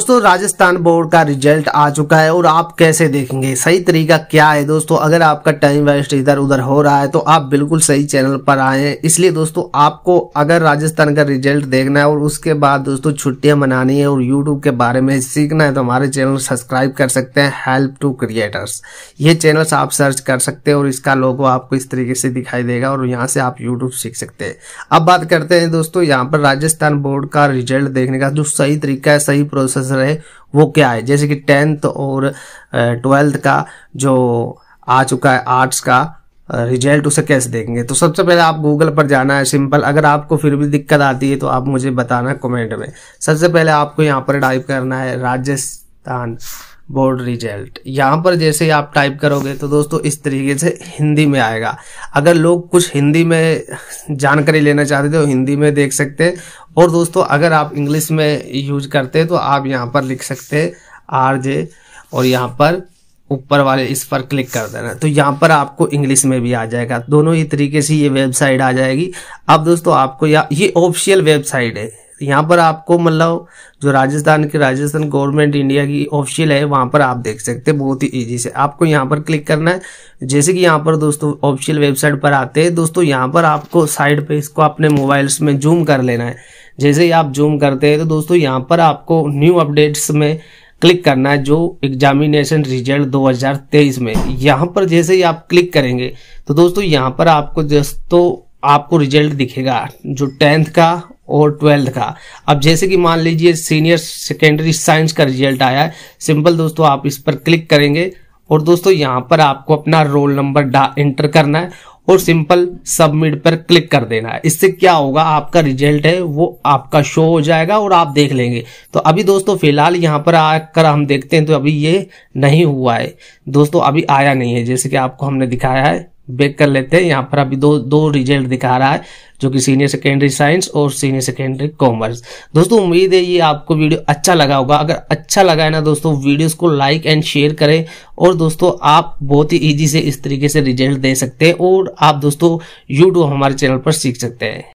दोस्तों राजस्थान बोर्ड का रिजल्ट आ चुका है और आप कैसे देखेंगे सही तरीका क्या है दोस्तों अगर आपका टाइम वेस्ट इधर उधर हो रहा है तो आप बिल्कुल सही चैनल पर आए हैं इसलिए दोस्तों आपको अगर राजस्थान का रिजल्ट देखना है और उसके बाद दोस्तों छुट्टियां मनानी है और यूट्यूब के बारे में सीखना है तो हमारे चैनल सब्सक्राइब कर सकते हैं हेल्प टू क्रिएटर्स ये चैनल आप सर्च कर सकते हैं और इसका लोगो आपको इस तरीके से दिखाई देगा और यहाँ से आप यूट्यूब सीख सकते हैं अब बात करते हैं दोस्तों यहाँ पर राजस्थान बोर्ड का रिजल्ट देखने का जो सही तरीका है सही प्रोसेस आंसर है वो क्या है जैसे कि टेंथ और ट्वेल्थ का जो आ चुका है आर्ट्स का रिजल्ट उसे कैसे देखेंगे तो सबसे पहले आप गूगल पर जाना है सिंपल अगर आपको फिर भी दिक्कत आती है तो आप मुझे बताना कमेंट में सबसे पहले आपको यहाँ पर टाइप करना है राजस्थान बोर्ड रिजल्ट यहाँ पर जैसे आप टाइप करोगे तो दोस्तों इस तरीके से हिंदी में आएगा अगर लोग कुछ हिंदी में जानकारी लेना चाहते तो हिंदी में देख सकते हैं और दोस्तों अगर आप इंग्लिश में यूज करते हैं तो आप यहाँ पर लिख सकते हैं आर जे और यहाँ पर ऊपर वाले इस पर क्लिक कर देना तो यहाँ पर आपको इंग्लिश में भी आ जाएगा दोनों ही तरीके से ये वेबसाइट आ जाएगी अब दोस्तों आपको या ये ऑफिशियल वेबसाइट है यहाँ पर आपको मतलब जो राजस्थान की राजस्थान गवर्नमेंट इंडिया की ऑफिशियल है वहाँ पर आप देख सकते हैं बहुत ही ईजी से आपको यहाँ पर क्लिक करना है जैसे कि यहाँ पर दोस्तों ऑफिशियल वेबसाइट पर आते हैं दोस्तों यहाँ पर आपको साइड पे इसको अपने मोबाइल्स में जूम कर लेना है जैसे ही आप जूम करते हैं तो दोस्तों यहाँ पर आपको न्यू अपडेट्स में क्लिक करना है जो एग्जामिनेशन रिजल्ट 2023 में यहाँ पर जैसे ही आप क्लिक करेंगे तो दोस्तों यहाँ पर आपको दोस्तों आपको रिजल्ट दिखेगा जो टेंथ का और ट्वेल्थ का अब जैसे कि मान लीजिए सीनियर सेकेंडरी साइंस का रिजल्ट आया है सिंपल दोस्तों आप इस पर क्लिक करेंगे और दोस्तों यहाँ पर आपको अपना रोल नंबर एंटर करना है और सिंपल सबमिट पर क्लिक कर देना है इससे क्या होगा आपका रिजल्ट है वो आपका शो हो जाएगा और आप देख लेंगे तो अभी दोस्तों फिलहाल यहाँ पर आकर हम देखते हैं तो अभी ये नहीं हुआ है दोस्तों अभी आया नहीं है जैसे कि आपको हमने दिखाया है बेक कर लेते हैं यहाँ पर अभी दो दो रिजल्ट दिखा रहा है जो कि सीनियर सेकेंडरी साइंस और सीनियर सेकेंडरी कॉमर्स दोस्तों उम्मीद है ये आपको वीडियो अच्छा लगा होगा अगर अच्छा लगा है ना दोस्तों वीडियोस को लाइक एंड शेयर करें और दोस्तों आप बहुत ही इजी से इस तरीके से रिजल्ट दे सकते हैं और आप दोस्तों यूट्यूब हमारे चैनल पर सीख सकते हैं